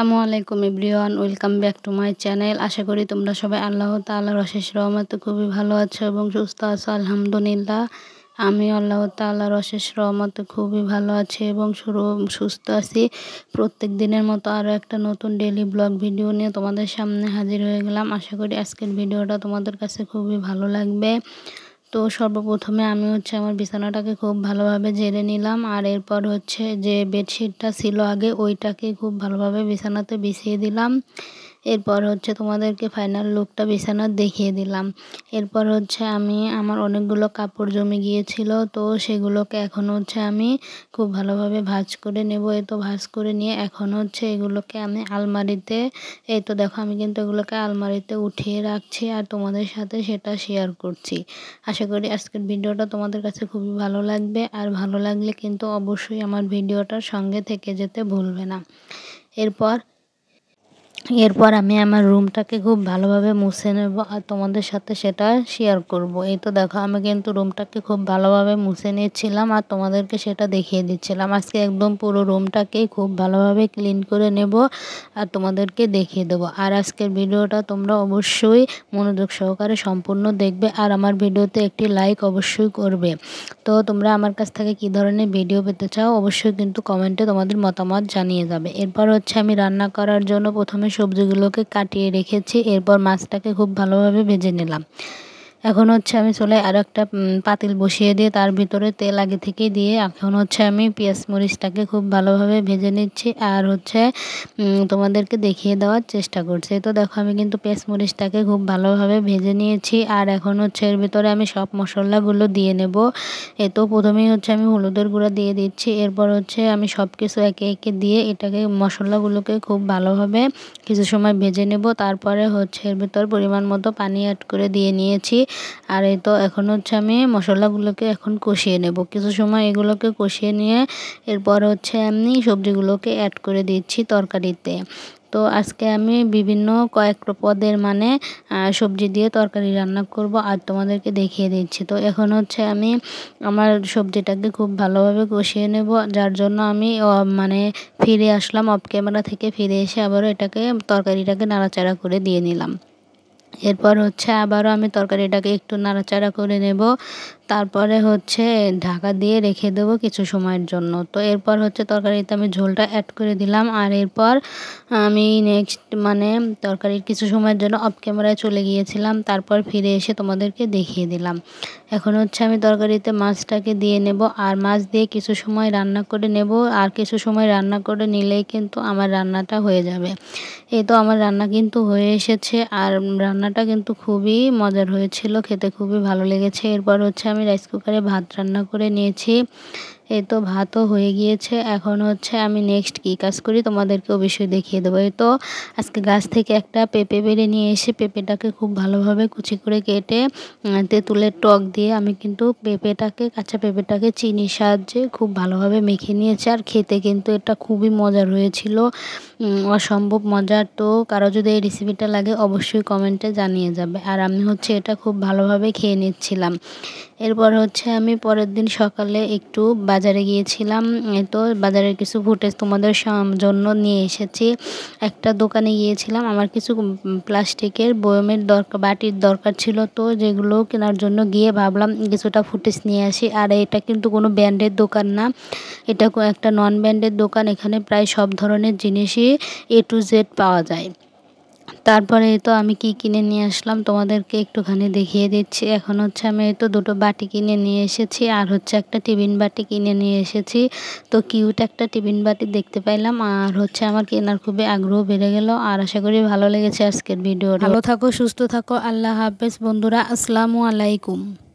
আসসালামু আলাইকুম everyone welcome back to my channel আশা করি তোমরা সবাই আল্লাহ তাল্লাহর অশেষ রহমতে খুবই ভালো আছো এবং সুস্থ আছো আলহামদুলিল্লাহ আমি আল্লাহ তাল্লাহর অশেষ রহমতে খুবই ভালো আছি এবং সুস্থ আছি প্রত্যেক দিনের মতো আরও একটা নতুন ডেলি ব্লগ ভিডিও নিয়ে তোমাদের সামনে হাজির হয়ে গেলাম আশা করি আজকের ভিডিওটা তোমাদের কাছে খুবই ভালো লাগবে তো সর্বপ্রথমে আমি হচ্ছে আমার বিছানাটাকে খুব ভালোভাবে জেরে নিলাম আর এরপর হচ্ছে যে বেডশিটটা ছিল আগে ওইটাকে খুব ভালোভাবে বিছানাতে বিছিয়ে দিলাম এরপর হচ্ছে তোমাদেরকে ফাইনাল লুকটা বিছানার দেখিয়ে দিলাম এরপর হচ্ছে আমি আমার অনেকগুলো কাপড় জমে গিয়েছিল তো সেগুলোকে এখন হচ্ছে আমি খুব ভালোভাবে ভাজ করে নেব এই তো ভাজ করে নিয়ে এখন হচ্ছে এগুলোকে আমি আলমারিতে এই তো দেখো আমি কিন্তু এগুলোকে আলমারিতে উঠিয়ে রাখছি আর তোমাদের সাথে সেটা শেয়ার করছি আশা করি আজকের ভিডিওটা তোমাদের কাছে খুবই ভালো লাগবে আর ভালো লাগলে কিন্তু অবশ্যই আমার ভিডিওটার সঙ্গে থেকে যেতে ভুলবে না এরপর এরপর আমি আমার রুমটাকে খুব ভালোভাবে মুছে নেব আর তোমাদের সাথে সেটা শেয়ার করব এই তো দেখো আমি কিন্তু রুমটাকে খুব ভালোভাবে মুছে নিয়েছিলাম আর তোমাদেরকে সেটা দেখিয়ে দিচ্ছিলাম আজকে একদম পুরো রুমটাকেই খুব ভালোভাবে ক্লিন করে নেব আর তোমাদেরকে দেখিয়ে দেবো আর আজকের ভিডিওটা তোমরা অবশ্যই মনোযোগ সহকারে সম্পূর্ণ দেখবে আর আমার ভিডিওতে একটি লাইক অবশ্যই করবে তো তোমরা আমার কাছ থেকে কি ধরনের ভিডিও পেতে চাও অবশ্যই কিন্তু কমেন্টে তোমাদের মতামত জানিয়ে যাবে এরপর হচ্ছে আমি রান্না করার জন্য প্রথমে সবজিগুলোকে কাটিয়ে রেখেছি এরপর মাছটাকে খুব ভালোভাবে ভেজে নিলাম এখন হচ্ছে আমি চলে আরও একটা পাতিল বসিয়ে দিয়ে তার ভিতরে তেল আগে থেকে দিয়ে এখন হচ্ছে আমি পেঁয়াজ মরিচটাকে খুব ভালোভাবে ভেজে নিচ্ছি আর হচ্ছে তোমাদেরকে দেখিয়ে দেওয়ার চেষ্টা করছি তো দেখো আমি কিন্তু পেঁয়াজ মরিচটাকে খুব ভালোভাবে ভেজে নিয়েছি আর এখন হচ্ছে এর ভিতরে আমি সব মশলাগুলো দিয়ে নেব এ তো প্রথমেই হচ্ছে আমি হলুদের গুঁড়া দিয়ে দিচ্ছি এরপর হচ্ছে আমি সব কিছু একে একে দিয়ে এটাকে মশলাগুলোকে খুব ভালোভাবে কিছু সময় ভেজে নেব তারপরে হচ্ছে এর ভিতর পরিমাণ মতো পানি অ্যাড করে দিয়ে নিয়েছি আর এই তো এখন হচ্ছে আমি মশলাগুলোকে এখন কষিয়ে নেব কিছু সময় এগুলোকে কষিয়ে নিয়ে এরপর হচ্ছে আমি সবজিগুলোকে অ্যাড করে দিচ্ছি তরকারিতে তো আজকে আমি বিভিন্ন কয়েক পদের মানে সবজি দিয়ে তরকারি রান্না করব আর তোমাদেরকে দেখিয়ে দিচ্ছি তো এখন হচ্ছে আমি আমার সবজিটাকে খুব ভালোভাবে কষিয়ে নেব যার জন্য আমি মানে ফিরে আসলাম অফ ক্যামেরা থেকে ফিরে এসে আবারও এটাকে তরকারিটাকে নাড়াচাড়া করে দিয়ে নিলাম এরপর হচ্ছে আবারও আমি তরকারিটাকে একটু নাড়াচাড়া করে নেব তারপরে হচ্ছে ঢাকা দিয়ে রেখে দেব কিছু সময়ের জন্য তো এরপর হচ্ছে তরকারিতে আমি ঝোলটা অ্যাড করে দিলাম আর এরপর আমি নেক্সট মানে তরকারির কিছু সময়ের জন্য অফ ক্যামেরায় চলে গিয়েছিলাম তারপর ফিরে এসে তোমাদেরকে দেখিয়ে দিলাম এখন হচ্ছে আমি তরকারিতে মাছটাকে দিয়ে নেব আর মাছ দিয়ে কিছু সময় রান্না করে নেব আর কিছু সময় রান্না করে নিলেই কিন্তু আমার রান্নাটা হয়ে যাবে এই তো আমার রান্না কিন্তু হয়ে এসেছে আর রান্নাটা কিন্তু খুবই মজার হয়েছিল খেতে খুবই ভালো লেগেছে এরপর হচ্ছে আমি রাইস কুকারে ভাত রান্না করে নিয়েছি এ তো ভাতও হয়ে গিয়েছে এখন হচ্ছে আমি নেক্সট কী কাজ করি তোমাদেরকে অবশ্যই দেখিয়ে দেবো এই তো আজকে গাছ থেকে একটা পেঁপে বেড়ে নিয়ে এসে পেঁপেটাকে খুব ভালোভাবে কুচি করে কেটে তেঁতুলের টক দিয়ে আমি কিন্তু পেঁপেটাকে কাঁচা পেঁপেটাকে চিনির সাহায্যে খুব ভালোভাবে মেখে নিয়েছি আর খেতে কিন্তু এটা খুবই মজার হয়েছিল অসম্ভব মজার তো কারো যদি এই রেসিপিটা লাগে অবশ্যই কমেন্টে জানিয়ে যাবে আর আমি হচ্ছে এটা খুব ভালোভাবে খেয়ে নিচ্ছিলাম এরপর হচ্ছে আমি পরের দিন সকালে একটু বাজারে গিয়েছিলাম তো বাজারের কিছু ফুটেজ তোমাদের জন্য নিয়ে এসেছি একটা দোকানে গিয়েছিলাম আমার কিছু প্লাস্টিকের বয়মের দরকার বাটির দরকার ছিল তো যেগুলো কেনার জন্য গিয়ে ভাবলাম কিছুটা ফুটেজ নিয়ে আসি আর এটা কিন্তু কোনো ব্যান্ডের দোকান না এটা একটা নন ব্যান্ডের দোকান এখানে প্রায় সব ধরনের জিনিসই এ টু জেড পাওয়া যায় তারপরে তো আমি কি কিনে নিয়ে আসলাম তোমাদেরকে একটুখানি দেখিয়ে দিচ্ছি এখন হচ্ছে আমি তো দুটো বাটি কিনে নিয়ে এসেছি আর হচ্ছে একটা টিফিন বাটি কিনে নিয়ে এসেছি তো কিউট একটা টিফিন বাটি দেখতে পাইলাম আর হচ্ছে আমার কেনার খুবই আগ্রহ বেড়ে গেল আর আশা করি ভালো লেগেছে আজকের ভিডিও ভালো থাকো সুস্থ থাকো আল্লাহ হাফেজ বন্ধুরা আসসালামু আলাইকুম